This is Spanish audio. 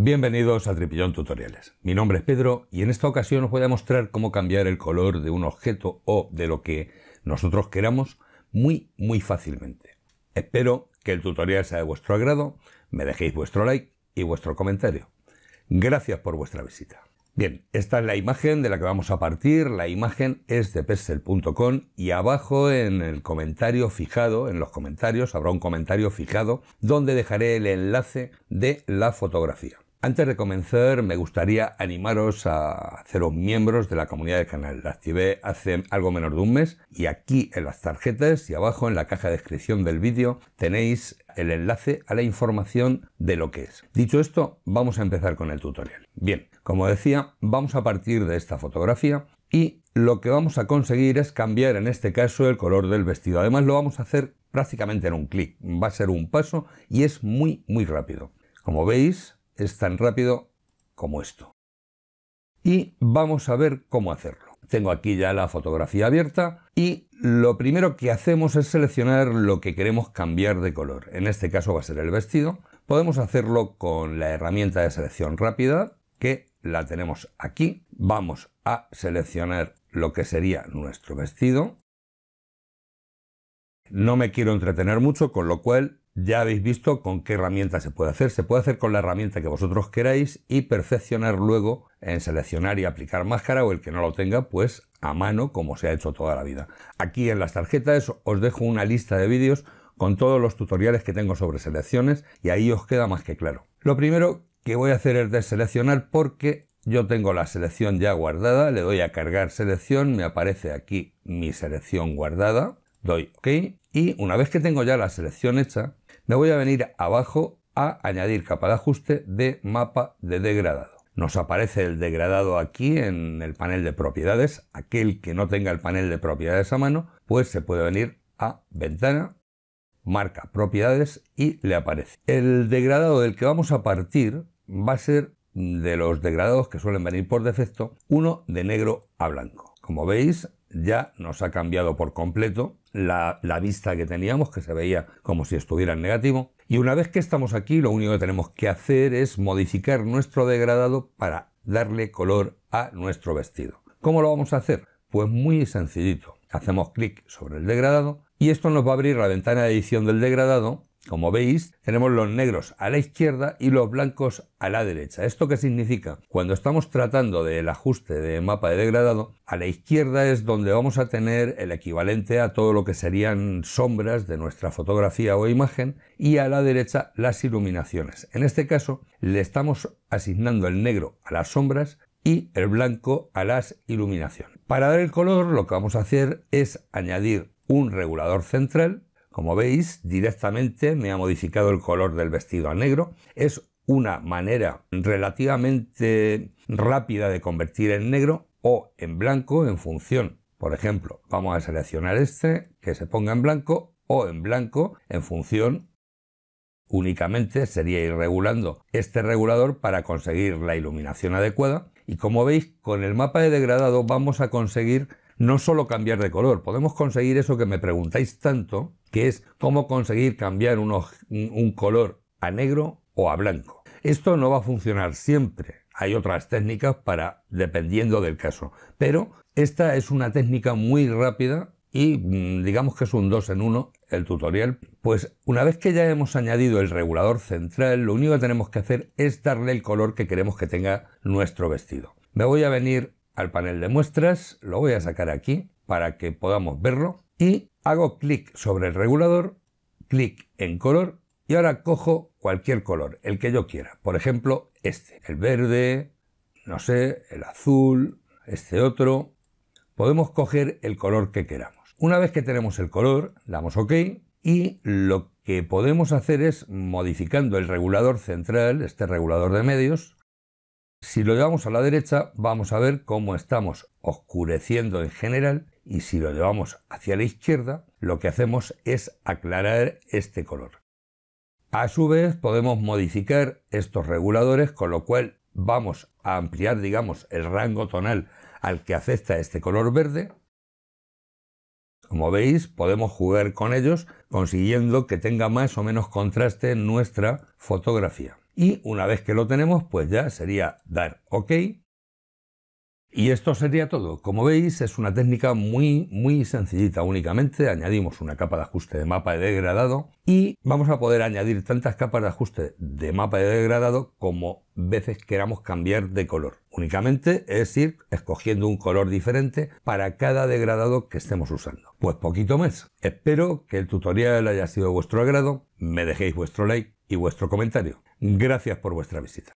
Bienvenidos a Tripillón Tutoriales. Mi nombre es Pedro y en esta ocasión os voy a mostrar cómo cambiar el color de un objeto o de lo que nosotros queramos muy muy fácilmente. Espero que el tutorial sea de vuestro agrado, me dejéis vuestro like y vuestro comentario. Gracias por vuestra visita. Bien, esta es la imagen de la que vamos a partir. La imagen es de pestel.com y abajo en el comentario fijado, en los comentarios, habrá un comentario fijado donde dejaré el enlace de la fotografía. Antes de comenzar, me gustaría animaros a haceros miembros de la comunidad del canal. La activé hace algo menos de un mes y aquí en las tarjetas y abajo en la caja de descripción del vídeo tenéis el enlace a la información de lo que es. Dicho esto, vamos a empezar con el tutorial. Bien, como decía, vamos a partir de esta fotografía y lo que vamos a conseguir es cambiar en este caso el color del vestido. Además lo vamos a hacer prácticamente en un clic. Va a ser un paso y es muy muy rápido. Como veis, es tan rápido como esto. Y vamos a ver cómo hacerlo. Tengo aquí ya la fotografía abierta y lo primero que hacemos es seleccionar lo que queremos cambiar de color. En este caso va a ser el vestido. Podemos hacerlo con la herramienta de selección rápida que la tenemos aquí. Vamos a seleccionar lo que sería nuestro vestido. No me quiero entretener mucho, con lo cual ya habéis visto con qué herramienta se puede hacer. Se puede hacer con la herramienta que vosotros queráis y perfeccionar luego en seleccionar y aplicar máscara o el que no lo tenga, pues a mano como se ha hecho toda la vida. Aquí en las tarjetas os dejo una lista de vídeos con todos los tutoriales que tengo sobre selecciones y ahí os queda más que claro. Lo primero que voy a hacer es deseleccionar porque yo tengo la selección ya guardada, le doy a cargar selección, me aparece aquí mi selección guardada, doy OK y una vez que tengo ya la selección hecha, me voy a venir abajo a añadir capa de ajuste de mapa de degradado. Nos aparece el degradado aquí en el panel de propiedades. Aquel que no tenga el panel de propiedades a mano, pues se puede venir a ventana, marca propiedades y le aparece. El degradado del que vamos a partir va a ser de los degradados que suelen venir por defecto, uno de negro a blanco. Como veis, ya nos ha cambiado por completo la, vista que teníamos, que se veía como si estuviera en negativo. Y una vez que estamos aquí, lo único que tenemos que hacer es modificar nuestro degradado para darle color a nuestro vestido. ¿Cómo lo vamos a hacer? Pues muy sencillito. Hacemos clic sobre el degradado y esto nos va a abrir la ventana de edición del degradado como veis, tenemos los negros a la izquierda y los blancos a la derecha. ¿Esto qué significa? Cuando estamos tratando del ajuste de mapa de degradado, a la izquierda es donde vamos a tener el equivalente a todo lo que serían sombras de nuestra fotografía o imagen y a la derecha las iluminaciones. En este caso, le estamos asignando el negro a las sombras y el blanco a las iluminaciones. Para dar el color, lo que vamos a hacer es añadir un regulador central como veis, directamente me ha modificado el color del vestido a negro. Es una manera relativamente rápida de convertir en negro o en blanco en función. Por ejemplo, vamos a seleccionar este, que se ponga en blanco o en blanco en función. Únicamente sería ir regulando este regulador para conseguir la iluminación adecuada. Y como veis, con el mapa de degradado vamos a conseguir no solo cambiar de color, podemos conseguir eso que me preguntáis tanto, que es cómo conseguir cambiar un, color a negro o a blanco. Esto no va a funcionar siempre. Hay otras técnicas para, dependiendo del caso. Pero esta es una técnica muy rápida y mm, digamos que es un 2 en 1 el tutorial. Pues una vez que ya hemos añadido el regulador central, lo único que tenemos que hacer es darle el color que queremos que tenga nuestro vestido. Me voy a venir al panel de muestras, lo voy a sacar aquí para que podamos verlo y hago clic sobre el regulador, clic en color y ahora cojo cualquier color, el que yo quiera. Por ejemplo, este, el verde, no sé, el azul, este otro. Podemos coger el color que queramos. Una vez que tenemos el color, damos OK y lo que podemos hacer es, modificando el regulador central, este regulador de medios, si lo llevamos a la derecha, vamos a ver cómo estamos oscureciendo en general y si lo llevamos hacia la izquierda, lo que hacemos es aclarar este color. A su vez podemos modificar estos reguladores, con lo cual vamos a ampliar, digamos, el rango tonal al que acepta este color verde. Como veis, podemos jugar con ellos consiguiendo que tenga más o menos contraste en nuestra fotografía. Y una vez que lo tenemos, pues ya sería dar OK y esto sería todo. Como veis, es una técnica muy, muy sencillita. Únicamente añadimos una capa de ajuste de mapa de degradado y vamos a poder añadir tantas capas de ajuste de mapa de degradado como veces queramos cambiar de color. Únicamente es ir escogiendo un color diferente para cada degradado que estemos usando. Pues poquito más. Espero que el tutorial haya sido de vuestro agrado. Me dejéis vuestro like y vuestro comentario. Gracias por vuestra visita.